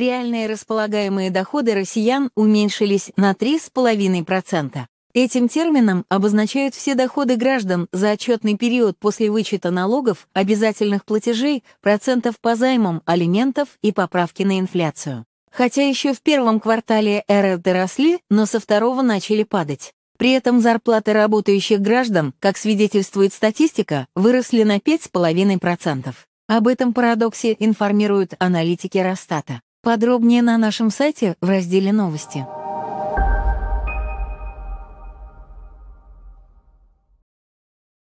реальные располагаемые доходы россиян уменьшились на 3,5%. Этим термином обозначают все доходы граждан за отчетный период после вычета налогов, обязательных платежей, процентов по займам, алиментов и поправки на инфляцию. Хотя еще в первом квартале РРД росли, но со второго начали падать. При этом зарплаты работающих граждан, как свидетельствует статистика, выросли на 5,5%. Об этом парадоксе информируют аналитики Росстата. Подробнее на нашем сайте в разделе «Новости».